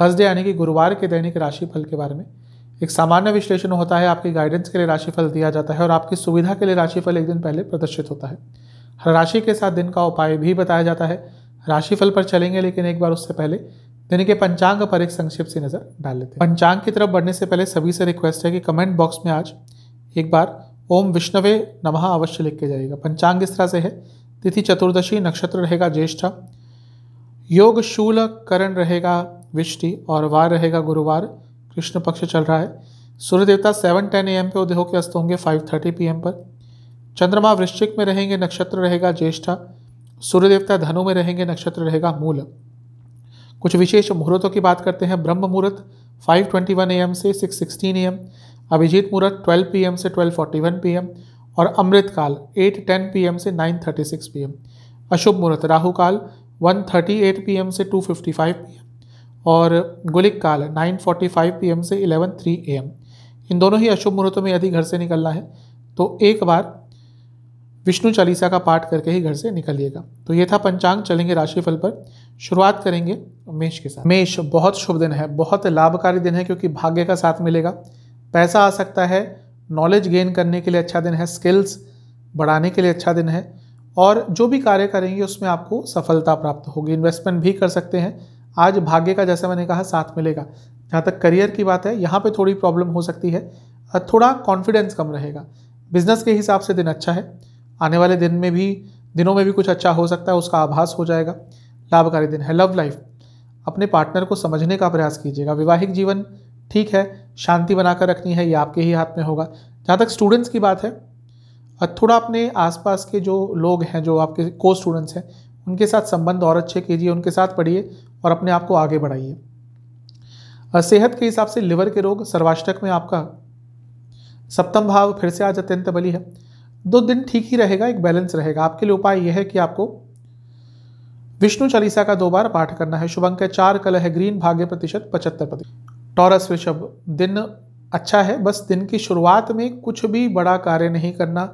Thursday यानी कि गुरुवार के दैनिक राशिफल के बारे में एक सामान्य विश्लेषण होता है आपकी गाइडेंस के लिए राशिफल दिया जाता है और आपकी सुविधा के लिए राशिफल एक दिन पहले प्रदर्शित होता है हर राशि के साथ दिन का उपाय भी बताया जाता है राशिफल पर चलेंगे लेकिन एक बार उससे पहले दिन के पंचांग पर एक संक्षिप्त सी नज़र डाल लेते हैं पंचांग की तरफ बढ़ने से पहले सभी से रिक्वेस्ट है कि कमेंट बॉक्स में आज एक बार ओम विष्णवे नमः अवश्य लिख के जाएगा पंचांग इस तरह से है तिथि चतुर्दशी नक्षत्र रहेगा ज्येष्ठा योग शूल करण रहेगा विष्टि और वार रहेगा गुरुवार कृष्ण पक्ष चल रहा है सूर्य देवता सेवन टेन ए पे उदय होकर अस्त होंगे फाइव थर्टी पी पर चंद्रमा वृश्चिक में रहेंगे नक्षत्र रहेगा ज्येष्ठा सूर्य देवता धनु में रहेंगे नक्षत्र रहेगा मूल कुछ विशेष मुहूर्तों की बात करते हैं ब्रह्म मुहूर्त 5:21 एम से 6:16 एम अभिजीत मुहूर्त 12 एम से 12:41 एम और अमृत काल 8:10 एम से 9:36 एम अशुभ मुहूर्त राहु काल 1:38 एम से 2:55 एम और गुलिक काल 9:45 पीएम से 11:03 एएम इन दोनों ही अशुभ मुहूर्तों में यदि घर से निकलना है तो एक बार विष्णु चालीसा का पाठ करके ही घर से निकलिएगा तो ये था पंचांग चलेंगे राशिफल पर शुरुआत करेंगे मेष के साथ मेष बहुत शुभ दिन है बहुत लाभकारी दिन है क्योंकि भाग्य का साथ मिलेगा पैसा आ सकता है नॉलेज गेन करने के लिए अच्छा दिन है स्किल्स बढ़ाने के लिए अच्छा दिन है और जो भी कार्य करेंगे उसमें आपको सफलता प्राप्त होगी इन्वेस्टमेंट भी कर सकते हैं आज भाग्य का जैसे मैंने कहा साथ मिलेगा जहाँ तक करियर की बात है यहाँ पे थोड़ी प्रॉब्लम हो सकती है थोड़ा कॉन्फिडेंस कम रहेगा बिजनेस के हिसाब से दिन अच्छा है आने वाले दिन में भी दिनों में भी कुछ अच्छा हो सकता है उसका आभास हो जाएगा लाभकारी दिन है लव लाइफ अपने पार्टनर को समझने का प्रयास कीजिएगा वैवाहिक जीवन ठीक है शांति बनाकर रखनी है ये आपके ही हाथ में होगा जहाँ तक स्टूडेंट्स की बात है थोड़ा अपने आसपास के जो लोग हैं जो आपके को स्टूडेंट्स हैं उनके साथ संबंध और अच्छे कीजिए उनके साथ पढ़िए और अपने आप को आगे बढ़ाइए सेहत के हिसाब से लिवर के रोग सर्वाष्टक में आपका सप्तम भाव फिर से आज अत्यंत बली है दो दिन ठीक ही रहेगा एक बैलेंस रहेगा आपके लिए उपाय यह है कि आपको विष्णु चालीसा का दो बार पाठ करना है शुभ अंक चार कल है ग्रीन भाग्य प्रतिशत पचहत्तर प्रतिशत टॉरस वृषभ दिन अच्छा है बस दिन की शुरुआत में कुछ भी बड़ा कार्य नहीं करना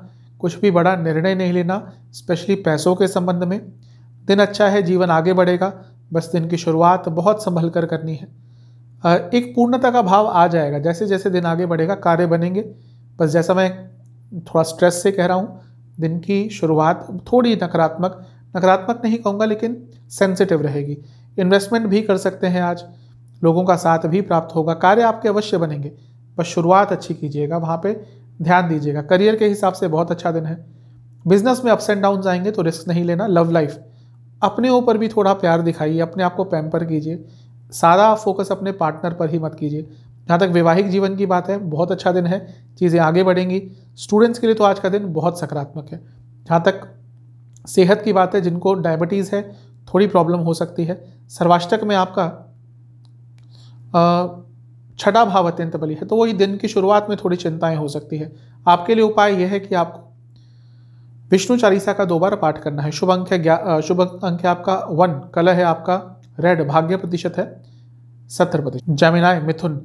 कुछ भी बड़ा निर्णय नहीं लेना स्पेशली पैसों के संबंध में दिन अच्छा है जीवन आगे बढ़ेगा बस दिन की शुरुआत बहुत संभल कर करनी है एक पूर्णता का भाव आ जाएगा जैसे जैसे दिन आगे बढ़ेगा कार्य बनेंगे बस जैसा मैं थोड़ा स्ट्रेस से कह रहा हूँ दिन की शुरुआत थोड़ी नकारात्मक नकारात्मक नहीं कहूँगा लेकिन सेंसिटिव रहेगी इन्वेस्टमेंट भी कर सकते हैं आज लोगों का साथ भी प्राप्त होगा कार्य आपके अवश्य बनेंगे बस शुरुआत अच्छी कीजिएगा वहाँ पर ध्यान दीजिएगा करियर के हिसाब से बहुत अच्छा दिन है बिजनेस में अप्स एंड डाउन आएंगे तो रिस्क नहीं लेना लव लाइफ अपने ऊपर भी थोड़ा प्यार दिखाइए अपने आप को पैम्पर कीजिए सारा फोकस अपने पार्टनर पर ही मत कीजिए जहाँ तक वैवाहिक जीवन की बात है बहुत अच्छा दिन है चीज़ें आगे बढ़ेंगी स्टूडेंट्स के लिए तो आज का दिन बहुत सकारात्मक है जहाँ तक सेहत की बात है जिनको डायबिटीज़ है थोड़ी प्रॉब्लम हो सकती है सर्वाष्टक में आपका छठा भाव अत्यंत बली है तो वही दिन की शुरुआत में थोड़ी चिंताएं हो सकती है आपके लिए उपाय यह है कि आपको विष्णु चालीसा का दो बार पाठ करना है शुभ अंक है शुभ अंक है आपका वन कलर है आपका रेड भाग्य प्रतिशत है सत्तर प्रतिशत जमिनाय मिथुन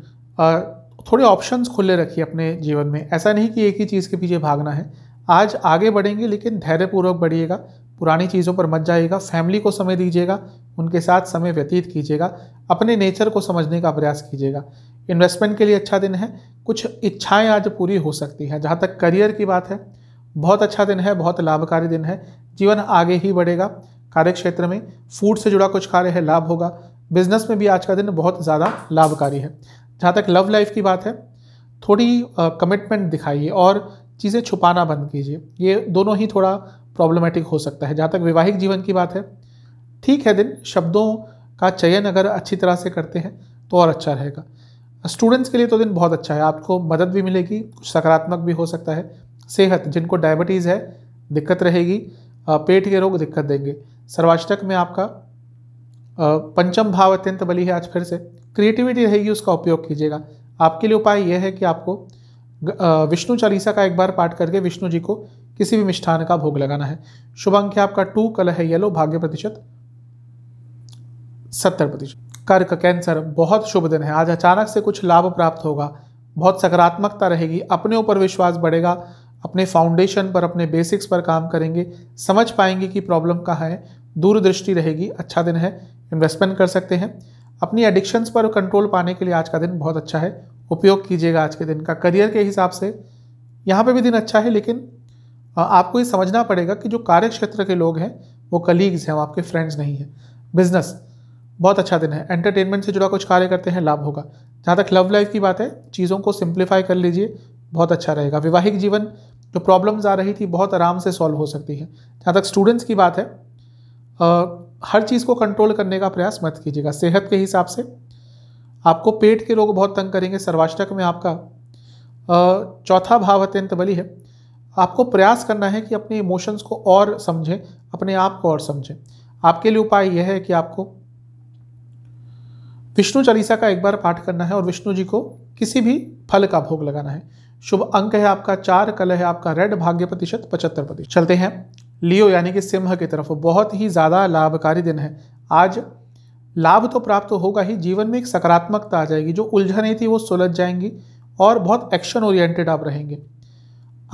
थोड़े ऑप्शंस खुले रखिए अपने जीवन में ऐसा नहीं कि एक ही चीज़ के पीछे भागना है आज आगे बढ़ेंगे लेकिन धैर्यपूर्वक बढ़िएगा पुरानी चीज़ों पर मत जाइएगा फैमिली को समय दीजिएगा उनके साथ समय व्यतीत कीजिएगा अपने नेचर को समझने का प्रयास कीजिएगा इन्वेस्टमेंट के लिए अच्छा दिन है कुछ इच्छाएं आज पूरी हो सकती हैं जहाँ तक करियर की बात है बहुत अच्छा दिन है बहुत लाभकारी दिन है जीवन आगे ही बढ़ेगा कार्य क्षेत्र में फूड से जुड़ा कुछ कार्य है लाभ होगा बिजनेस में भी आज का दिन बहुत ज़्यादा लाभकारी है जहाँ तक लव लाइफ की बात है थोड़ी कमिटमेंट दिखाइए और चीज़ें छुपाना बंद कीजिए ये दोनों ही थोड़ा प्रॉब्लमेटिक हो सकता है जहाँ तक वैवाहिक जीवन की बात है ठीक है दिन शब्दों का चयन अगर अच्छी तरह से करते हैं तो और अच्छा रहेगा स्टूडेंट्स के लिए तो दिन बहुत अच्छा है आपको मदद भी मिलेगी कुछ सकारात्मक भी हो सकता है सेहत जिनको डायबिटीज़ है दिक्कत रहेगी पेट के रोग दिक्कत देंगे सर्वाष्टक में आपका पंचम भाव अत्यंत बली है आज फिर से क्रिएटिविटी रहेगी उसका उपयोग कीजिएगा आपके लिए उपाय यह है कि आपको विष्णु चालीसा का एक बार पाठ करके विष्णु जी को किसी भी मिष्ठान का भोग लगाना है शुभ अंक है आपका टू कल है येलो भाग्य प्रतिशत सत्तर प्रतिशत कर्क कैंसर बहुत शुभ दिन है आज अचानक से कुछ लाभ प्राप्त होगा बहुत सकारात्मकता रहेगी अपने ऊपर विश्वास बढ़ेगा अपने फाउंडेशन पर अपने बेसिक्स पर काम करेंगे समझ पाएंगे कि प्रॉब्लम कहाँ है दूरदृष्टि रहेगी अच्छा दिन है इन्वेस्टमेंट कर सकते हैं अपनी एडिक्शंस पर कंट्रोल पाने के लिए आज का दिन बहुत अच्छा है उपयोग कीजिएगा आज के दिन का करियर के हिसाब से यहाँ पर भी दिन अच्छा है लेकिन आपको ये समझना पड़ेगा कि जो कार्य क्षेत्र के लोग हैं वो कलीग्स हैं वो आपके फ्रेंड्स नहीं हैं बिजनेस बहुत अच्छा दिन है एंटरटेनमेंट से जुड़ा कुछ कार्य करते हैं लाभ होगा जहाँ तक लव लाइफ की बात है चीज़ों को सिंप्लीफाई कर लीजिए बहुत अच्छा रहेगा वैवाहिक जीवन जो प्रॉब्लम्स आ रही थी बहुत आराम से सॉल्व हो सकती है जहाँ तक स्टूडेंट्स की बात है आ, हर चीज़ को कंट्रोल करने का प्रयास मत कीजिएगा सेहत के हिसाब से आपको पेट के रोग बहुत तंग करेंगे सर्वाष्टक में आपका चौथा भाव अत्यंत बली है आपको प्रयास करना है कि अपने इमोशंस को और समझें अपने आप को और समझें आपके लिए उपाय यह है कि आपको विष्णु चालीसा का एक बार पाठ करना है और विष्णु जी को किसी भी फल का भोग लगाना है शुभ अंक है आपका चार कलर है आपका रेड भाग्य प्रतिशत पचहत्तर प्रतिशत चलते हैं लियो यानी कि सिंह की तरफ बहुत ही ज़्यादा लाभकारी दिन है आज लाभ तो प्राप्त तो होगा ही जीवन में एक सकारात्मकता आ जाएगी जो उलझने थी वो सुलझ जाएंगी और बहुत एक्शन ओरिएंटेड आप रहेंगे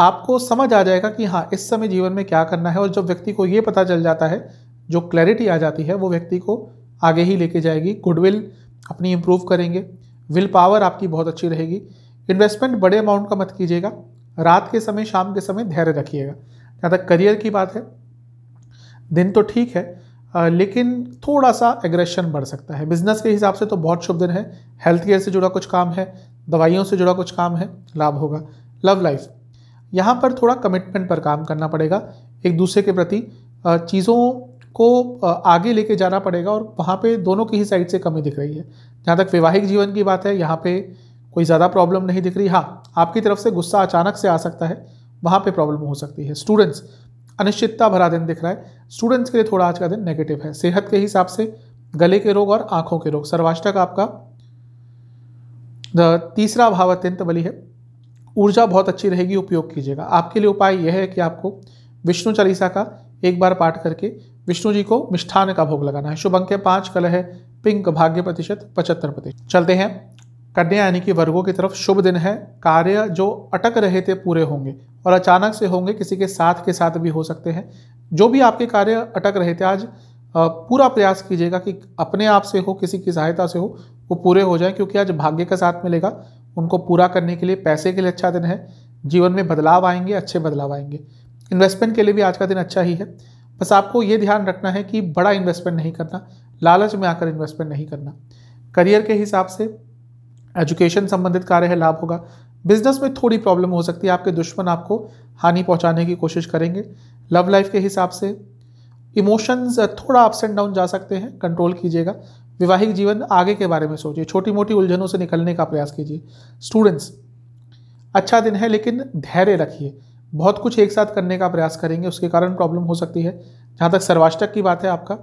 आपको समझ आ जाएगा कि हाँ इस समय जीवन में क्या करना है और जब व्यक्ति को ये पता चल जाता है जो क्लैरिटी आ जाती है वो व्यक्ति को आगे ही लेके जाएगी गुडविल अपनी इम्प्रूव करेंगे विल पावर आपकी बहुत अच्छी रहेगी इन्वेस्टमेंट बड़े अमाउंट का मत कीजिएगा रात के समय शाम के समय धैर्य रखिएगा जहाँ तक करियर की बात है दिन तो ठीक है लेकिन थोड़ा सा एग्रेशन बढ़ सकता है बिजनेस के हिसाब से तो बहुत शुभ दिन है हेल्थ केयर से जुड़ा कुछ काम है दवाइयों से जुड़ा कुछ काम है लाभ होगा लव लाइफ यहाँ पर थोड़ा कमिटमेंट पर काम करना पड़ेगा एक दूसरे के प्रति चीज़ों को आगे लेके जाना पड़ेगा और वहाँ पे दोनों की ही साइड से कमी दिख रही है जहाँ तक वैवाहिक जीवन की बात है यहाँ पे कोई ज़्यादा प्रॉब्लम नहीं दिख रही हाँ आपकी तरफ से गुस्सा अचानक से आ सकता है वहाँ पे प्रॉब्लम हो सकती है स्टूडेंट्स अनिश्चितता भरा दिन दिख रहा है स्टूडेंट्स के लिए थोड़ा आज का दिन नेगेटिव है सेहत के हिसाब से गले के रोग और आंखों के रोग सर्वाष्टक आपका तीसरा भाव अत्यंत बली है ऊर्जा बहुत अच्छी रहेगी उपयोग कीजिएगा आपके लिए उपाय यह है कि आपको विष्णु चालीसा का एक बार पाठ करके विष्णु जी को मिष्ठान का भोग लगाना है शुभ अंक पाँच कल है पिंक भाग्य प्रतिशत पचहत्तर प्रतिशत चलते हैं कन्या यानी कि वर्गों की तरफ शुभ दिन है कार्य जो अटक रहे थे पूरे होंगे और अचानक से होंगे किसी के साथ के साथ भी हो सकते हैं जो भी आपके कार्य अटक रहे थे आज पूरा प्रयास कीजिएगा कि अपने आप से हो किसी की सहायता से हो वो पूरे हो जाए क्योंकि आज भाग्य का साथ मिलेगा उनको पूरा करने के लिए पैसे के लिए अच्छा दिन है जीवन में बदलाव आएंगे अच्छे बदलाव आएंगे इन्वेस्टमेंट के लिए भी आज का दिन अच्छा ही है बस आपको ये ध्यान रखना है कि बड़ा इन्वेस्टमेंट नहीं करना लालच में आकर इन्वेस्टमेंट नहीं करना करियर के हिसाब से एजुकेशन संबंधित कार्य है लाभ होगा बिजनेस में थोड़ी प्रॉब्लम हो सकती है आपके दुश्मन आपको हानि पहुंचाने की कोशिश करेंगे लव लाइफ के हिसाब से इमोशंस थोड़ा अप्स एंड डाउन जा सकते हैं कंट्रोल कीजिएगा वैवाहिक जीवन आगे के बारे में सोचिए छोटी मोटी उलझनों से निकलने का प्रयास कीजिए स्टूडेंट्स अच्छा दिन है लेकिन धैर्य रखिए बहुत कुछ एक साथ करने का प्रयास करेंगे उसके कारण प्रॉब्लम हो सकती है जहाँ तक सर्वाष्टक की बात है आपका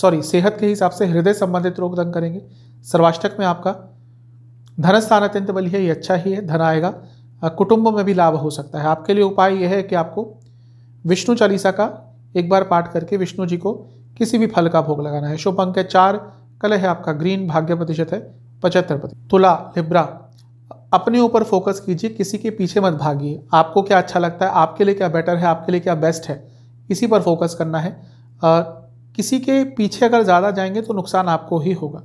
सॉरी सेहत के हिसाब से हृदय संबंधित रोग दंग करेंगे सर्वाष्टक में आपका धन स्थान अत्यंत बलि है ये अच्छा ही है धन आएगा कुटुंब में भी लाभ हो सकता है आपके लिए उपाय यह है कि आपको विष्णु चालीसा का एक बार पाठ करके विष्णु जी को किसी भी फल का भोग लगाना है शुभ अंक है चार कल है आपका ग्रीन भाग्य प्रतिशत है पचहत्तर प्रतिशत तुला लिब्रा अपने ऊपर फोकस कीजिए किसी के पीछे मत भागिए आपको क्या अच्छा लगता है आपके लिए क्या बेटर है आपके लिए क्या बेस्ट है इसी पर फोकस करना है आ, किसी के पीछे अगर ज़्यादा जाएंगे तो नुकसान आपको ही होगा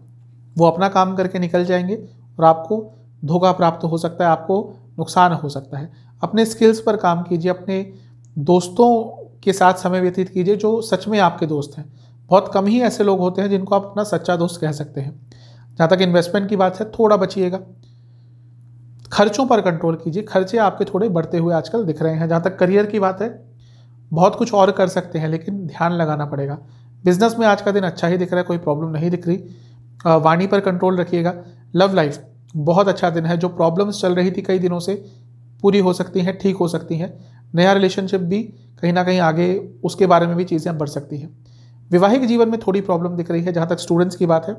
वो अपना काम करके निकल जाएंगे और आपको धोखा प्राप्त हो सकता है आपको नुकसान हो सकता है अपने स्किल्स पर काम कीजिए अपने दोस्तों के साथ समय व्यतीत कीजिए जो सच में आपके दोस्त हैं बहुत कम ही ऐसे लोग होते हैं जिनको आप अपना सच्चा दोस्त कह सकते हैं जहाँ तक इन्वेस्टमेंट की बात है थोड़ा बचिएगा खर्चों पर कंट्रोल कीजिए खर्चे आपके थोड़े बढ़ते हुए आजकल दिख रहे हैं जहाँ तक करियर की बात है बहुत कुछ और कर सकते हैं लेकिन ध्यान लगाना पड़ेगा बिजनेस में आज का दिन अच्छा ही दिख रहा है कोई प्रॉब्लम नहीं दिख रही वाणी पर कंट्रोल रखिएगा लव लाइफ बहुत अच्छा दिन है जो प्रॉब्लम्स चल रही थी कई दिनों से पूरी हो सकती हैं ठीक हो सकती हैं नया रिलेशनशिप भी कहीं ना कहीं आगे उसके बारे में भी चीज़ें बढ़ सकती हैं वैवाहिक जीवन में थोड़ी प्रॉब्लम दिख रही है जहाँ तक स्टूडेंट्स की बात है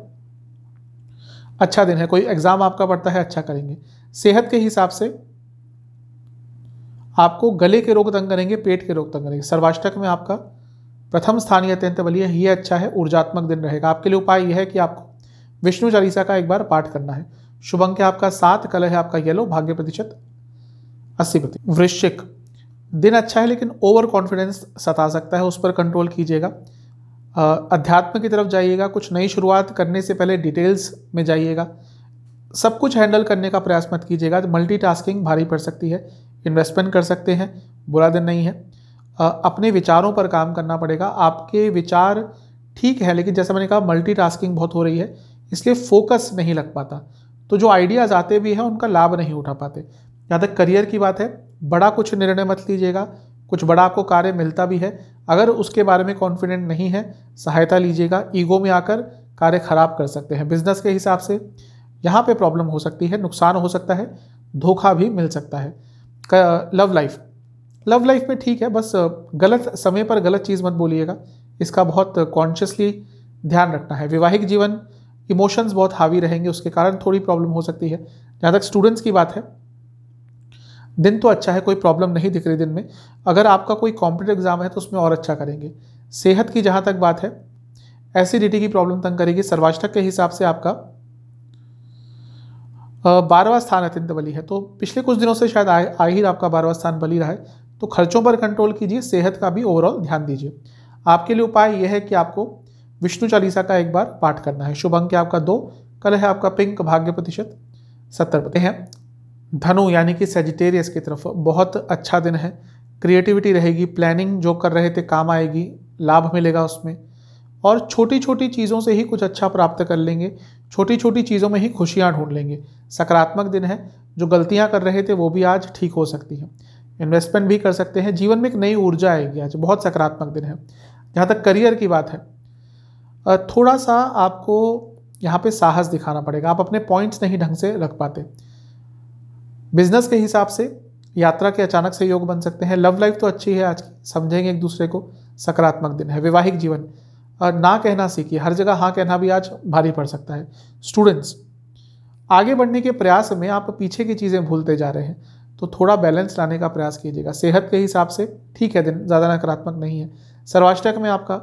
अच्छा दिन है कोई एग्ज़ाम आपका पड़ता है अच्छा करेंगे सेहत के हिसाब से आपको गले के रोग तंग करेंगे पेट के रोग तंग करेंगे सर्वाष्टक में आपका प्रथम स्थानीय अत्यंत बलिए ये अच्छा है ऊर्जात्मक दिन रहेगा आपके लिए उपाय यह है कि आपको विष्णु चालीसा का एक बार पाठ करना है शुभ अंक है आपका सात कलर है आपका येलो भाग्य प्रतिशत अस्सी प्रति वृश्चिक दिन अच्छा है लेकिन ओवर कॉन्फिडेंस सता सकता है उस पर कंट्रोल कीजिएगा अध्यात्म की तरफ जाइएगा कुछ नई शुरुआत करने से पहले डिटेल्स में जाइएगा सब कुछ हैंडल करने का प्रयास मत कीजिएगा मल्टीटास्किंग भारी पड़ सकती है इन्वेस्टमेंट कर सकते हैं बुरा दिन नहीं है अपने विचारों पर काम करना पड़ेगा आपके विचार ठीक है लेकिन जैसा मैंने कहा मल्टीटास्किंग बहुत हो रही है इसलिए फोकस नहीं लग पाता तो जो आइडियाज़ आते भी हैं उनका लाभ नहीं उठा पाते जहाँ तक करियर की बात है बड़ा कुछ निर्णय मत लीजिएगा कुछ बड़ा आपको कार्य मिलता भी है अगर उसके बारे में कॉन्फिडेंट नहीं है सहायता लीजिएगा ईगो में आकर कार्य खराब कर सकते हैं बिजनेस के हिसाब से यहाँ पे प्रॉब्लम हो सकती है नुकसान हो सकता है धोखा भी मिल सकता है लव लाइफ लव लाइफ में ठीक है बस गलत समय पर गलत चीज़ मत बोलिएगा इसका बहुत कॉन्शियसली ध्यान रखना है वैवाहिक जीवन इमोशंस बहुत हावी रहेंगे उसके कारण थोड़ी प्रॉब्लम हो सकती है जहाँ तक स्टूडेंट्स की बात है दिन तो अच्छा है कोई प्रॉब्लम नहीं दिख रही दिन में अगर आपका कोई कॉम्पिटेटिव एग्जाम है तो उसमें और अच्छा करेंगे सेहत की जहाँ तक बात है एसिडिटी की प्रॉब्लम तंग करेगी सर्वाष्टक के हिसाब से आपका बारहवा स्थान अत्यंत बली है तो पिछले कुछ दिनों से शायद ही आपका बारहवा स्थान बली रहा है तो खर्चों पर कंट्रोल कीजिए सेहत का भी ओवरऑल ध्यान दीजिए आपके लिए उपाय यह है कि आपको विष्णु चालीसा का एक बार पाठ करना है शुभ अंक है आपका दो कल है आपका पिंक भाग्य प्रतिशत सत्तर पते हैं धनु यानी कि सेजिटेरियस की तरफ बहुत अच्छा दिन है क्रिएटिविटी रहेगी प्लानिंग जो कर रहे थे काम आएगी लाभ मिलेगा उसमें और छोटी छोटी चीज़ों से ही कुछ अच्छा प्राप्त कर लेंगे छोटी छोटी चीज़ों में ही खुशियाँ ढूंढ लेंगे सकारात्मक दिन है जो गलतियाँ कर रहे थे वो भी आज ठीक हो सकती हैं इन्वेस्टमेंट भी कर सकते हैं जीवन में एक नई ऊर्जा आएगी आज बहुत सकारात्मक दिन है जहाँ तक करियर की बात है थोड़ा सा आपको यहाँ पे साहस दिखाना पड़ेगा आप अपने पॉइंट्स नहीं ढंग से रख पाते बिजनेस के हिसाब से यात्रा के अचानक से योग बन सकते हैं लव लाइफ तो अच्छी है आज की समझेंगे एक दूसरे को सकारात्मक दिन है वैवाहिक जीवन ना कहना सीखिए हर जगह हाँ कहना भी आज भारी पड़ सकता है स्टूडेंट्स आगे बढ़ने के प्रयास में आप पीछे की चीज़ें भूलते जा रहे हैं तो थोड़ा बैलेंस लाने का प्रयास कीजिएगा सेहत के हिसाब से ठीक है दिन ज़्यादा नकारात्मक नहीं है सर्वाष्टक में आपका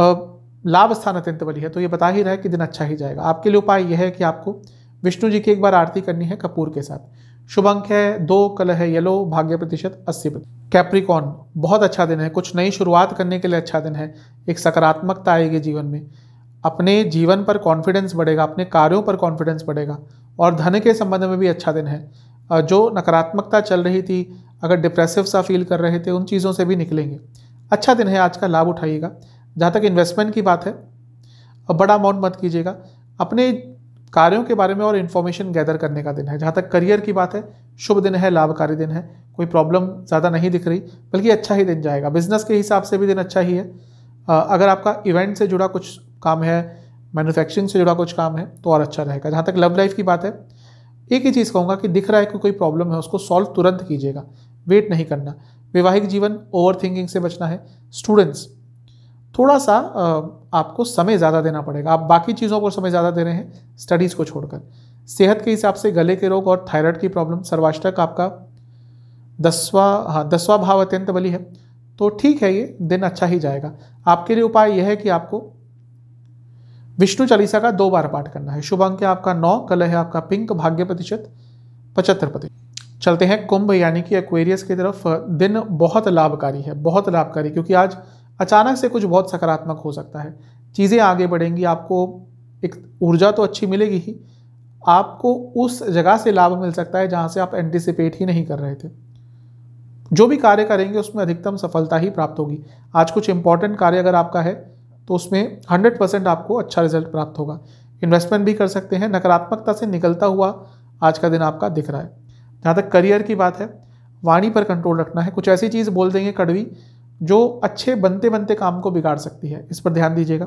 लाभ स्थान अत्यंत बलि है तो ये बता ही रहा है कि दिन अच्छा ही जाएगा आपके लिए उपाय यह है कि आपको विष्णु जी की एक बार आरती करनी है कपूर के साथ शुभ अंक है दो कल है येलो भाग्य प्रतिशत अस्सी प्रतिशत कैप्रिकॉन बहुत अच्छा दिन है कुछ नई शुरुआत करने के लिए अच्छा दिन है एक सकारात्मकता आएगी जीवन में अपने जीवन पर कॉन्फिडेंस बढ़ेगा अपने कार्यों पर कॉन्फिडेंस बढ़ेगा और धन के संबंध में भी अच्छा दिन है जो नकारात्मकता चल रही थी अगर डिप्रेसिव सा फील कर रहे थे उन चीज़ों से भी निकलेंगे अच्छा दिन है आज का लाभ उठाइएगा जहाँ तक इन्वेस्टमेंट की बात है बड़ा अमाउंट मत कीजिएगा अपने कार्यों के बारे में और इन्फॉर्मेशन गैदर करने का दिन है जहाँ तक करियर की बात है शुभ दिन है लाभकारी दिन है कोई प्रॉब्लम ज़्यादा नहीं दिख रही बल्कि अच्छा ही दिन जाएगा बिजनेस के हिसाब से भी दिन अच्छा ही है अगर आपका इवेंट से जुड़ा कुछ काम है मैन्युफैक्चरिंग से जुड़ा कुछ काम है तो और अच्छा रहेगा जहाँ तक लव लाइफ की बात है एक ही चीज़ कहूँगा कि दिख रहा है कि कोई प्रॉब्लम है उसको सॉल्व तुरंत कीजिएगा वेट नहीं करना वैवाहिक जीवन ओवर थिंकिंग से बचना है स्टूडेंट्स थोड़ा सा आपको समय ज़्यादा देना पड़ेगा आप बाकी चीज़ों को समय ज़्यादा दे रहे हैं स्टडीज़ को छोड़कर सेहत के हिसाब से गले के रोग और थायराइड की प्रॉब्लम सर्वाष्टक आपका दसवा हाँ दसवा भाव अत्यंत बली है तो ठीक है ये दिन अच्छा ही जाएगा आपके लिए उपाय यह है कि आपको विष्णु चालीसा का दो बार पाठ करना है शुभ अंक है आपका नौ कल है आपका पिंक भाग्य प्रतिशत पचहत्तर प्रतिशत चलते हैं कुंभ यानी कि एक्वेरियस की तरफ दिन बहुत लाभकारी है बहुत लाभकारी क्योंकि आज अचानक से कुछ बहुत सकारात्मक हो सकता है चीज़ें आगे बढ़ेंगी आपको एक ऊर्जा तो अच्छी मिलेगी ही आपको उस जगह से लाभ मिल सकता है जहाँ से आप एंटिसिपेट ही नहीं कर रहे थे जो भी कार्य करेंगे उसमें अधिकतम सफलता ही प्राप्त होगी आज कुछ इंपॉर्टेंट कार्य अगर आपका है तो उसमें हंड्रेड परसेंट आपको अच्छा रिजल्ट प्राप्त होगा इन्वेस्टमेंट भी कर सकते हैं नकारात्मकता से निकलता हुआ आज का दिन आपका दिख रहा है जहाँ तक करियर की बात है वाणी पर कंट्रोल रखना है कुछ ऐसी चीज़ बोल देंगे कड़वी जो अच्छे बनते बनते काम को बिगाड़ सकती है इस पर ध्यान दीजिएगा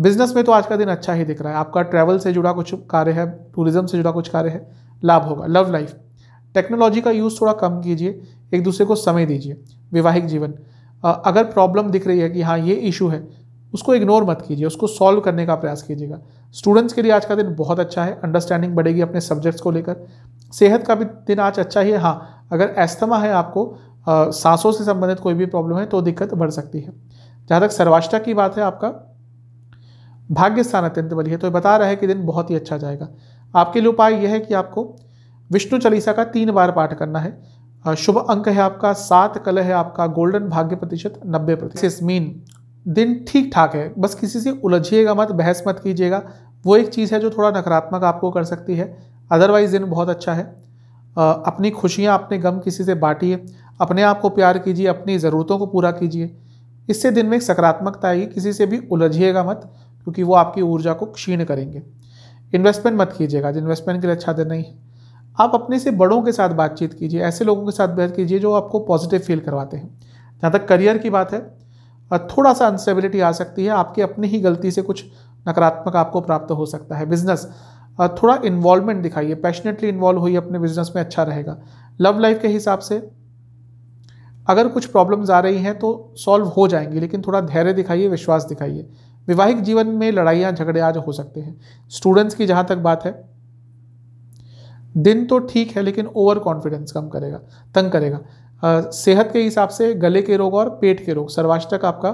बिजनेस में तो आज का दिन अच्छा ही दिख रहा है आपका ट्रैवल से जुड़ा कुछ कार्य है टूरिज्म से जुड़ा कुछ कार्य है लाभ होगा लव लाइफ टेक्नोलॉजी का यूज़ थोड़ा कम कीजिए एक दूसरे को समय दीजिए वैवाहिक जीवन अगर प्रॉब्लम दिख रही है कि हाँ ये इशू है उसको इग्नोर मत कीजिए उसको सॉल्व करने का प्रयास कीजिएगा स्टूडेंट्स के लिए आज का दिन बहुत अच्छा है अंडरस्टैंडिंग बढ़ेगी अपने सब्जेक्ट्स को लेकर सेहत का भी दिन आज अच्छा ही है हाँ अगर एस्थमा है आपको सांसों से संबंधित कोई भी प्रॉब्लम है तो दिक्कत बढ़ सकती है जहाँ तक सर्वाष्टा की बात है आपका भाग्य स्थान अत्यंत बलि है तो बता रहा है कि दिन बहुत ही अच्छा जाएगा आपके लिए उपाय यह है कि आपको विष्णु चालीसा का तीन बार पाठ करना है शुभ अंक है आपका सात कल है आपका गोल्डन भाग्य प्रतिशत नब्बे प्रतिशत मीन दिन ठीक ठाक है बस किसी से उलझिएगा मत बहस मत कीजिएगा वो एक चीज़ है जो थोड़ा नकारात्मक आपको कर सकती है अदरवाइज दिन बहुत अच्छा है अपनी खुशियाँ अपने गम किसी से बांटिए अपने आप को प्यार कीजिए अपनी ज़रूरतों को पूरा कीजिए इससे दिन में एक सकारात्मकता आएगी किसी से भी उलझिएगा मत क्योंकि वो आपकी ऊर्जा को क्षीण करेंगे इन्वेस्टमेंट मत कीजिएगा इन्वेस्टमेंट के लिए अच्छा दिन नहीं है आप अपने से बड़ों के साथ बातचीत कीजिए ऐसे लोगों के साथ बात कीजिए जो आपको पॉजिटिव फील करवाते हैं जहाँ तक करियर की बात है थोड़ा सा अनस्टेबिलिटी आ सकती है आपकी अपनी ही गलती से कुछ नकारात्मक आपको प्राप्त हो सकता है बिजनेस थोड़ा इन्वॉल्वमेंट दिखाइए पैशनेटली इन्वॉल्व होइए अपने बिजनेस में अच्छा रहेगा लव लाइफ के हिसाब से अगर कुछ प्रॉब्लम्स आ रही हैं तो सॉल्व हो जाएंगी लेकिन थोड़ा धैर्य दिखाइए विश्वास दिखाइए वैवाहिक जीवन में लड़ाइयाँ झगड़े आज हो सकते हैं स्टूडेंट्स की जहाँ तक बात है दिन तो ठीक है लेकिन ओवर कॉन्फिडेंस कम करेगा तंग करेगा आ, सेहत के हिसाब से गले के रोग और पेट के रोग सर्वाष्टक आपका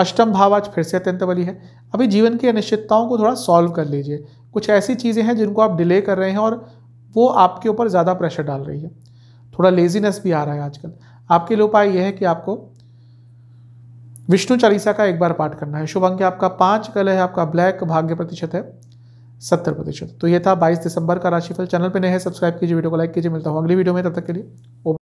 अष्टम भाव आज फिर से अत्यंत बली है अभी जीवन की अनिश्चितताओं को थोड़ा सॉल्व कर लीजिए कुछ ऐसी चीज़ें हैं जिनको आप डिले कर रहे हैं और वो आपके ऊपर ज़्यादा प्रेशर डाल रही है थोड़ा लेजीनेस भी आ रहा है आजकल आपके लिए उपाय यह है कि आपको विष्णु चालीसा का एक बार पाठ करना है शुभ अंक आपका पाँच कल है आपका ब्लैक भाग्य प्रतिशत है सत्तर प्रतिशत तो यह था बाईस दिसंबर का राशिफल चैनल पर नए हैं सब्सक्राइब कीजिए वीडियो को लाइक कीजिए मिलता हूँ अगली वीडियो में तब तक के लिए